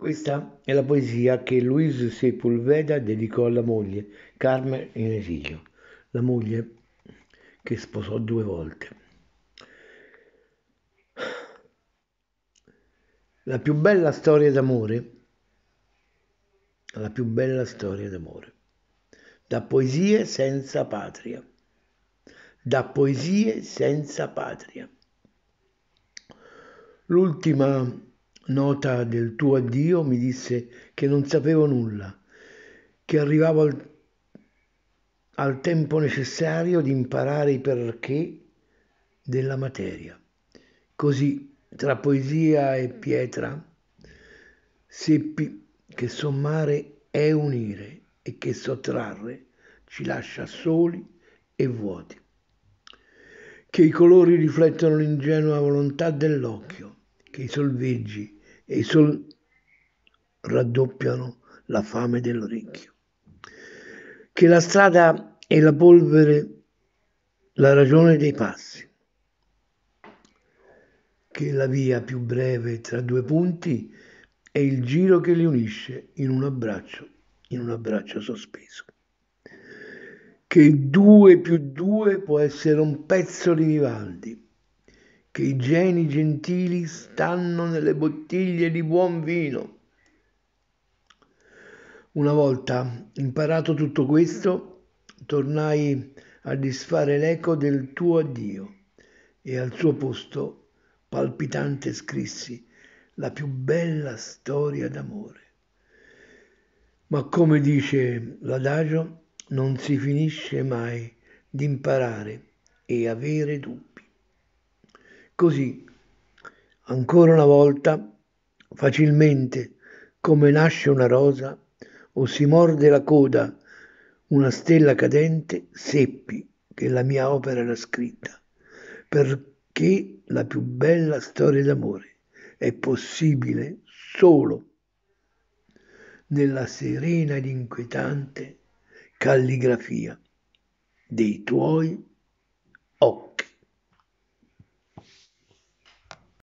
Questa è la poesia che Luis Sepulveda dedicò alla moglie, Carmen in esilio, la moglie che sposò due volte. La più bella storia d'amore, la più bella storia d'amore, da poesie senza patria, da poesie senza patria. L'ultima nota del tuo addio, mi disse che non sapevo nulla, che arrivavo al, al tempo necessario di imparare i perché della materia. Così, tra poesia e pietra, seppi che sommare è unire e che sottrarre ci lascia soli e vuoti, che i colori riflettono l'ingenua volontà dell'occhio che i solveggi e i sol raddoppiano la fame dell'orecchio. Che la strada e la polvere la ragione dei passi. Che la via più breve tra due punti è il giro che li unisce in un abbraccio, in un abbraccio sospeso. Che due più due può essere un pezzo di Vivaldi che i geni gentili stanno nelle bottiglie di buon vino. Una volta imparato tutto questo, tornai a disfare l'eco del tuo addio e al suo posto palpitante scrissi la più bella storia d'amore. Ma come dice l'adagio, non si finisce mai d'imparare e avere dubbi. Così, ancora una volta, facilmente, come nasce una rosa, o si morde la coda una stella cadente, seppi che la mia opera era scritta, perché la più bella storia d'amore è possibile solo nella serena ed inquietante calligrafia dei tuoi